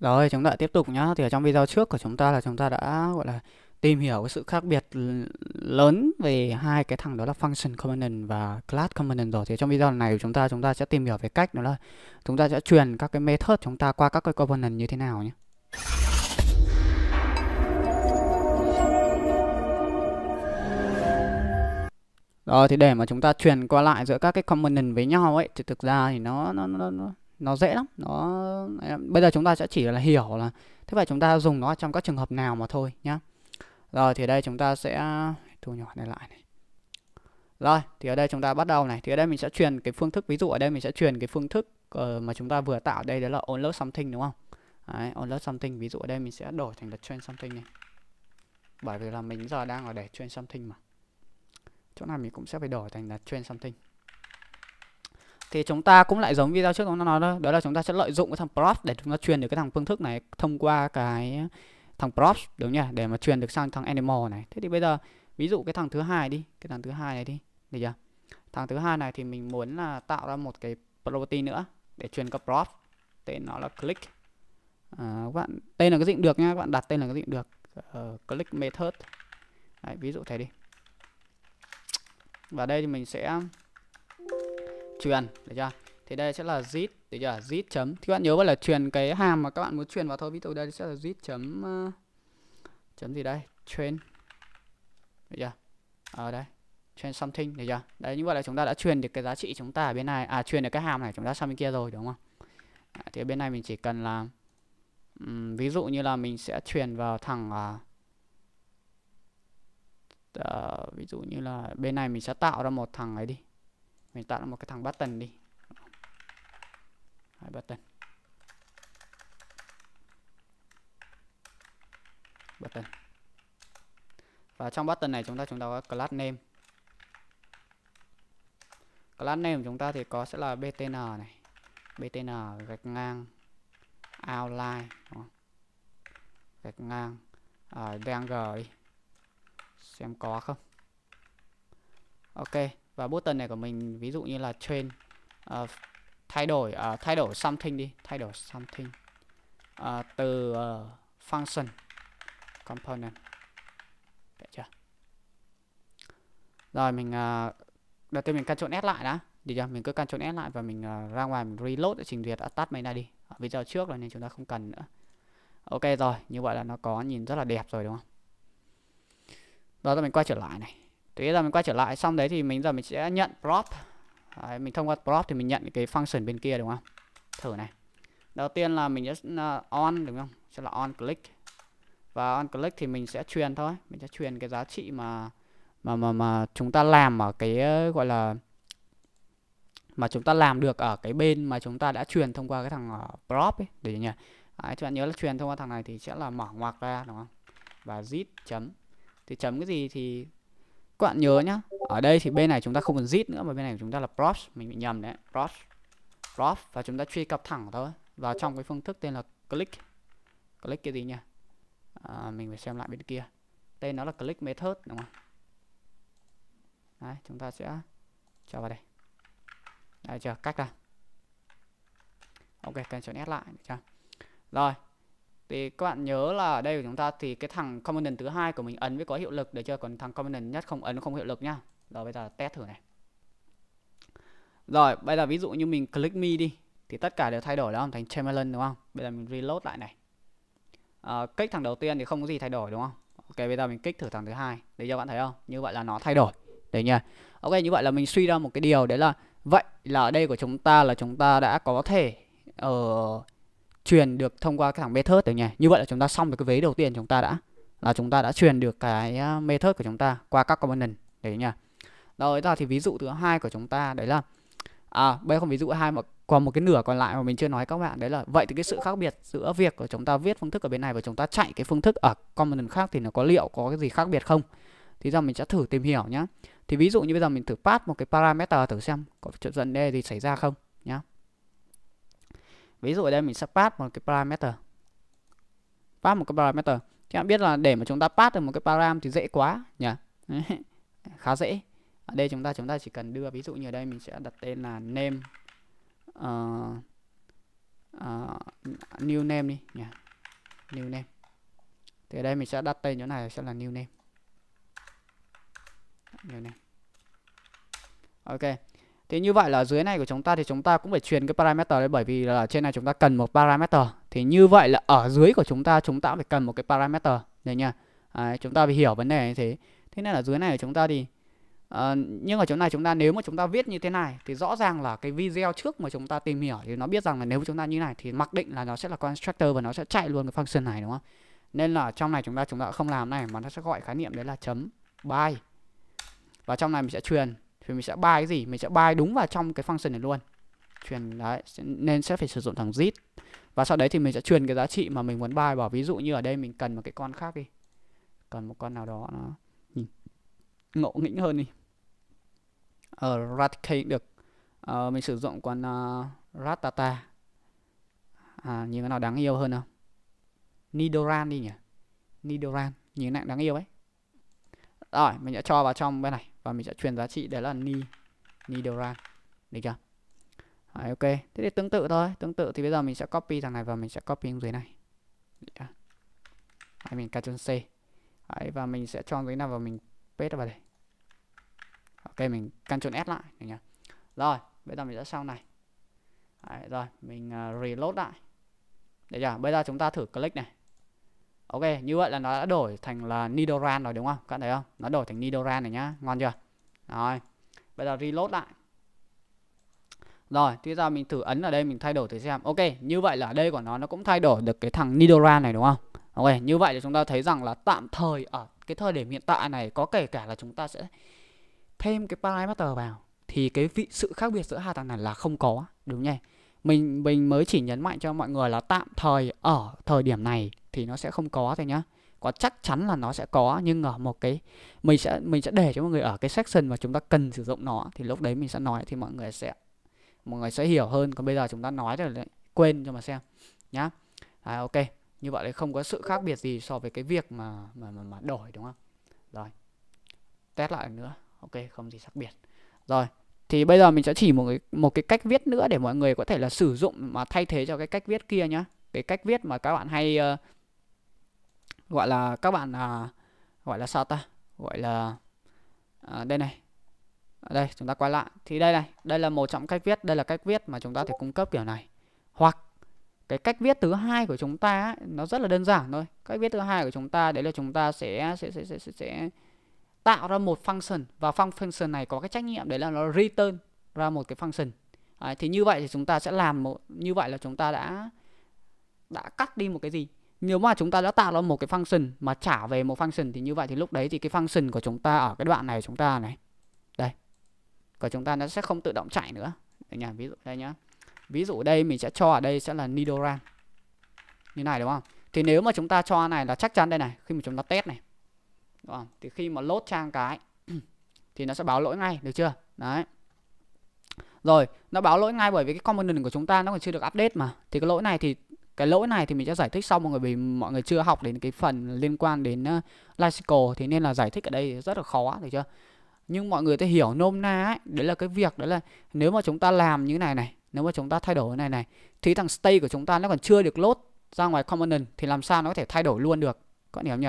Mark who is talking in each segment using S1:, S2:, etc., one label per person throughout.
S1: Rồi chúng ta tiếp tục nhá. Thì ở trong video trước của chúng ta là chúng ta đã gọi là tìm hiểu cái sự khác biệt lớn về hai cái thằng đó là function component và class component rồi. Thì trong video này của chúng ta chúng ta sẽ tìm hiểu về cách đó là chúng ta sẽ truyền các cái method chúng ta qua các cái component như thế nào nhé. Rồi thì để mà chúng ta truyền qua lại giữa các cái component với nhau ấy thì thực ra thì nó nó nó, nó nó dễ lắm nó bây giờ chúng ta sẽ chỉ là hiểu là thế vậy chúng ta dùng nó trong các trường hợp nào mà thôi nhá rồi thì ở đây chúng ta sẽ thu nhỏ này lại này rồi thì ở đây chúng ta bắt đầu này thì ở đây mình sẽ truyền cái phương thức ví dụ ở đây mình sẽ truyền cái phương thức ờ, mà chúng ta vừa tạo đây đó là onload something đúng không đấy, onload something ví dụ ở đây mình sẽ đổi thành là train something này bởi vì là mình giờ đang ở để train something mà chỗ này mình cũng sẽ phải đổi thành là train something thì chúng ta cũng lại giống video trước chúng ta nói đó đó là chúng ta sẽ lợi dụng cái thằng props để chúng ta truyền được cái thằng phương thức này thông qua cái thằng props đúng nhỉ để mà truyền được sang thằng animal này thế thì bây giờ ví dụ cái thằng thứ hai đi cái thằng thứ hai này đi được chưa thằng thứ hai này thì mình muốn là tạo ra một cái property nữa để truyền cấp props tên nó là click à, các bạn tên là cái gì cũng được nha các bạn đặt tên là cái gì cũng được uh, click method Đấy, ví dụ thế đi và đây thì mình sẽ truyền được chưa thì đây sẽ là zip được chưa zip chấm thì các bạn nhớ là truyền cái hàm mà các bạn muốn truyền vào thôi ví dụ đây sẽ là zip chấm uh, chấm gì đây train được chưa ở ờ, đây train something được chưa đấy như vậy là chúng ta đã truyền được cái giá trị chúng ta ở bên này à truyền được cái hàm này chúng ta sang bên kia rồi đúng không à, thì ở bên này mình chỉ cần là um, ví dụ như là mình sẽ truyền vào thẳng uh, ờ, uh, ví dụ như là bên này mình sẽ tạo ra một thằng ấy đi mình tạo ra một cái thằng button đi hai button button và trong button này chúng ta chúng ta có class name class name của chúng ta thì có sẽ là btn này btn gạch ngang outline đúng không? gạch ngang à, đang xem có không ok và button này của mình ví dụ như là train uh, thay đổi uh, thay đổi something đi thay đổi something uh, từ uh, function component Đấy chưa rồi mình uh, đầu tiên mình căn Ctrl S lại đã được chưa mình cứ căn Ctrl S lại và mình uh, ra ngoài mình reload để trình duyệt tắt máy này đi bây giờ trước là nên chúng ta không cần nữa ok rồi như vậy là nó có nhìn rất là đẹp rồi đúng không rồi mình quay trở lại này thì bây giờ mình quay trở lại xong đấy thì mình giờ mình sẽ nhận prop đấy, mình thông qua prop thì mình nhận cái function bên kia đúng không thử này đầu tiên là mình sẽ ờ, on đúng không sẽ là on click và on click thì mình sẽ truyền thôi mình sẽ truyền cái giá trị mà mà mà mà chúng ta làm ở cái ờ, gọi là mà chúng ta làm được ở cái bên mà chúng ta đã truyền thông qua cái thằng ờ, prop ấy để nhỉ Đấy, các bạn nhớ là truyền thông qua thằng này thì sẽ là mở ngoặc ra đúng không và zip chấm thì chấm cái gì thì các bạn nhớ nhá ở đây thì bên này chúng ta không cần zit nữa mà bên này chúng ta là props mình bị nhầm đấy props props và chúng ta truy cập thẳng thôi vào trong cái phương thức tên là click click cái gì nhỉ à, mình phải xem lại bên kia tên nó là click method đúng không đấy, chúng ta sẽ cho vào đây đây chờ cách ra ok cần chọn s lại được chưa rồi thì các bạn nhớ là ở đây của chúng ta thì cái thằng component thứ hai của mình ấn mới có hiệu lực được chưa còn thằng component nhất không ấn không hiệu lực nhá rồi bây giờ test thử này rồi bây giờ ví dụ như mình click me đi thì tất cả đều thay đổi đó không thành chameleon đúng không bây giờ mình reload lại này à, kích thằng đầu tiên thì không có gì thay đổi đúng không ok bây giờ mình kích thử thằng thứ hai để cho bạn thấy không như vậy là nó thay đổi đấy nhỉ ok như vậy là mình suy ra một cái điều đấy là vậy là ở đây của chúng ta là chúng ta đã có thể ở ờ, uh, truyền được thông qua cái thằng method ở nhà như vậy là chúng ta xong được cái vế đầu tiên chúng ta đã là chúng ta đã truyền được cái à, method của chúng ta qua các component đấy nha rồi ra thì ví dụ thứ hai của chúng ta đấy là à bây không ví dụ hai mà còn một cái nửa còn lại mà mình chưa nói các bạn đấy là vậy thì cái sự khác biệt giữa việc của chúng ta viết phương thức ở bên này và chúng ta chạy cái phương thức ở component khác thì nó có liệu có cái gì khác biệt không thì giờ mình sẽ thử tìm hiểu nhá thì ví dụ như bây giờ mình thử pass một cái parameter thử xem có dẫn đề gì xảy ra không ví dụ ở đây mình sẽ pass một cái parameter pass một cái parameter các bạn biết là để mà chúng ta pass được một cái param thì dễ quá nhỉ khá dễ ở đây chúng ta chúng ta chỉ cần đưa ví dụ như ở đây mình sẽ đặt tên là name uh, uh, new name đi nhỉ new name thì ở đây mình sẽ đặt tên chỗ này sẽ là new name new name ok Thế như vậy là dưới này của chúng ta thì chúng ta cũng phải truyền cái parameter đấy bởi vì là trên này chúng ta cần một parameter. Thì như vậy là ở dưới của chúng ta chúng ta cũng phải cần một cái parameter này nha. Đấy, chúng ta phải hiểu vấn đề như thế. Thế nên là dưới này của chúng ta thì uh, nhưng ở chỗ này chúng ta nếu mà chúng ta viết như thế này thì rõ ràng là cái video trước mà chúng ta tìm hiểu thì nó biết rằng là nếu chúng ta như này thì mặc định là nó sẽ là constructor và nó sẽ chạy luôn cái function này đúng không? Nên là trong này chúng ta chúng ta không làm này mà nó sẽ gọi khái niệm đấy là chấm by. Và trong này mình sẽ truyền thì mình sẽ buy cái gì mình sẽ buy đúng vào trong cái function này luôn truyền đấy nên sẽ phải sử dụng thằng zip và sau đấy thì mình sẽ truyền cái giá trị mà mình muốn buy vào ví dụ như ở đây mình cần một cái con khác đi cần một con nào đó nó nhìn ngộ nghĩnh hơn đi ở uh, radk được uh, mình sử dụng con uh, ratata à, nhìn cái nào đáng yêu hơn không nidoran đi nhỉ nidoran nhìn cái đáng yêu ấy rồi mình sẽ cho vào trong bên này và mình sẽ truyền giá trị đấy là ni ni đều ra được chưa Đấy, ok thế thì tương tự thôi tương tự thì bây giờ mình sẽ copy thằng này và mình sẽ copy xuống dưới này Đấy, mình Ctrl C Đấy, và mình sẽ cho dưới nào và mình paste vào đây ok mình Ctrl S lại được nhỉ rồi bây giờ mình sẽ sau này Đấy, rồi mình uh, reload lại được chưa bây giờ chúng ta thử click này Ok, như vậy là nó đã đổi thành là Nidoran rồi đúng không? Các bạn thấy không? Nó đổi thành Nidoran này nhá. Ngon chưa? Rồi. Bây giờ reload lại. Rồi, tiếp theo mình thử ấn ở đây mình thay đổi thử xem. Ok, như vậy là ở đây của nó nó cũng thay đổi được cái thằng Nidoran này đúng không? Ok, như vậy thì chúng ta thấy rằng là tạm thời ở cái thời điểm hiện tại này có kể cả là chúng ta sẽ thêm cái parameter vào thì cái vị sự khác biệt giữa hai thằng này là không có, đúng nhỉ? mình mình mới chỉ nhấn mạnh cho mọi người là tạm thời ở thời điểm này thì nó sẽ không có thôi nhá có chắc chắn là nó sẽ có nhưng ở một cái mình sẽ mình sẽ để cho mọi người ở cái section mà chúng ta cần sử dụng nó thì lúc đấy mình sẽ nói thì mọi người sẽ mọi người sẽ hiểu hơn còn bây giờ chúng ta nói rồi đấy, quên cho mà xem nhá à, ok như vậy không có sự khác biệt gì so với cái việc mà mà mà, mà đổi đúng không rồi test lại nữa ok không gì khác biệt rồi thì bây giờ mình sẽ chỉ một cái, một cái cách viết nữa để mọi người có thể là sử dụng mà thay thế cho cái cách viết kia nhá cái cách viết mà các bạn hay uh, gọi là các bạn uh, gọi là sao ta gọi là uh, đây này ở đây chúng ta quay lại thì đây này đây là một trong cách viết đây là cách viết mà chúng ta thể cung cấp kiểu này hoặc cái cách viết thứ hai của chúng ta ấy, nó rất là đơn giản thôi cách viết thứ hai của chúng ta đấy là chúng ta sẽ sẽ sẽ sẽ sẽ, sẽ tạo ra một function và function này có cái trách nhiệm đấy là nó return ra một cái function à, thì như vậy thì chúng ta sẽ làm một như vậy là chúng ta đã đã cắt đi một cái gì nếu mà chúng ta đã tạo ra một cái function mà trả về một function thì như vậy thì lúc đấy thì cái function của chúng ta ở cái đoạn này chúng ta này đây của chúng ta nó sẽ không tự động chạy nữa đây nhá ví dụ đây nhá ví dụ đây mình sẽ cho ở đây sẽ là nidoran như này đúng không thì nếu mà chúng ta cho này là chắc chắn đây này khi mà chúng ta test này không? thì khi mà lốt trang cái thì nó sẽ báo lỗi ngay được chưa đấy rồi nó báo lỗi ngay bởi vì cái component của chúng ta nó còn chưa được update mà thì cái lỗi này thì cái lỗi này thì mình sẽ giải thích sau mọi người vì mọi người chưa học đến cái phần liên quan đến uh, ờ, Lysical thì nên là giải thích ở đây rất là khó được chưa nhưng mọi người sẽ hiểu nôm na ấy đấy là cái việc đấy là nếu mà chúng ta làm như này này nếu mà chúng ta thay đổi này này thì thằng stay của chúng ta nó còn chưa được load ra ngoài component thì làm sao nó có thể thay đổi luôn được có hiểu không nhỉ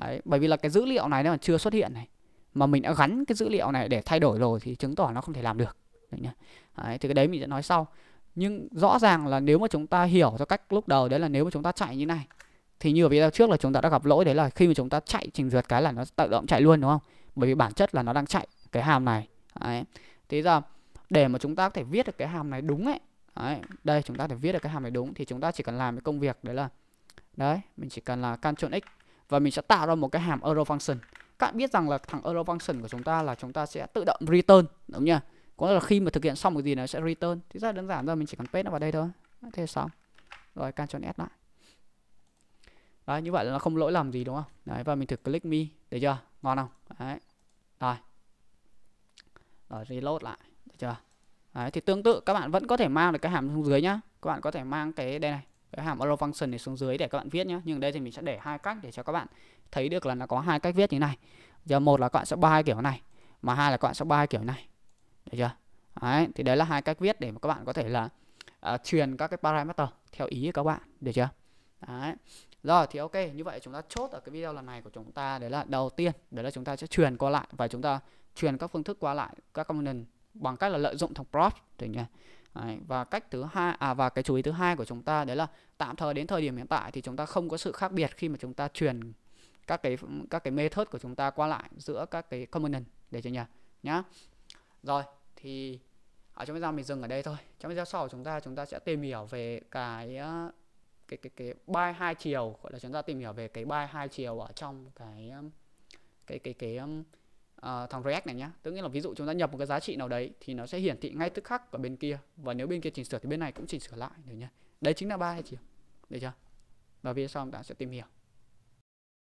S1: Đấy, bởi vì là cái dữ liệu này nó còn chưa xuất hiện này mà mình đã gắn cái dữ liệu này để thay đổi rồi thì chứng tỏ nó không thể làm được đấy, thì cái đấy mình sẽ nói sau nhưng rõ ràng là nếu mà chúng ta hiểu theo cách lúc đầu đấy là nếu mà chúng ta chạy như này thì như ở video trước là chúng ta đã gặp lỗi đấy là khi mà chúng ta chạy trình duyệt cái là nó tự động chạy luôn đúng không bởi vì bản chất là nó đang chạy cái hàm này đấy. thế giờ để mà chúng ta có thể viết được cái hàm này đúng ấy đấy. đây chúng ta để viết được cái hàm này đúng thì chúng ta chỉ cần làm cái công việc đấy là đấy mình chỉ cần là Ctrl X và mình sẽ tạo ra một cái hàm arrow function các bạn biết rằng là thằng arrow function của chúng ta là chúng ta sẽ tự động return đúng nhá có nghĩa là khi mà thực hiện xong một gì nó sẽ return thì rất là đơn giản thôi mình chỉ cần paste nó vào đây thôi thế xong rồi can chọn S lại đấy như vậy là nó không lỗi làm gì đúng không đấy và mình thử click me được chưa ngon không đấy rồi rồi reload lại được chưa đấy thì tương tự các bạn vẫn có thể mang được cái hàm xuống dưới nhá các bạn có thể mang cái đây này cái hàm arrow function này xuống dưới để các bạn viết nhé nhưng đây thì mình sẽ để hai cách để cho các bạn thấy được là nó có hai cách viết như này giờ một là các bạn sẽ ba kiểu này mà hai là các bạn sẽ ba kiểu này được chưa đấy thì đấy là hai cách viết để mà các bạn có thể là uh, truyền các cái parameter theo ý các bạn được chưa đấy rồi thì ok như vậy chúng ta chốt ở cái video lần này của chúng ta đấy là đầu tiên đấy là chúng ta sẽ truyền qua lại và chúng ta truyền các phương thức qua lại các component bằng cách là lợi dụng thằng prod được chưa Đấy, và cách thứ hai à và cái chú ý thứ hai của chúng ta đấy là tạm thời đến thời điểm hiện tại thì chúng ta không có sự khác biệt khi mà chúng ta truyền các cái các cái method của chúng ta qua lại giữa các cái component để cho nhà nhá rồi thì ở trong video mình dừng ở đây thôi trong video sau chúng ta chúng ta sẽ tìm hiểu về cái ờ, cái cái cái bay hai chiều gọi là chúng ta tìm hiểu về cái bay hai chiều ở trong cái ờ, cái cái cái, cái Ờ, thằng React này nhá tức nghĩa là ví dụ chúng ta nhập một cái giá trị nào đấy thì nó sẽ hiển thị ngay tức khắc ở bên kia và nếu bên kia chỉnh sửa thì bên này cũng chỉnh sửa lại được nhá đấy chính là ba hay chiều được chưa và video sau chúng ta sẽ tìm hiểu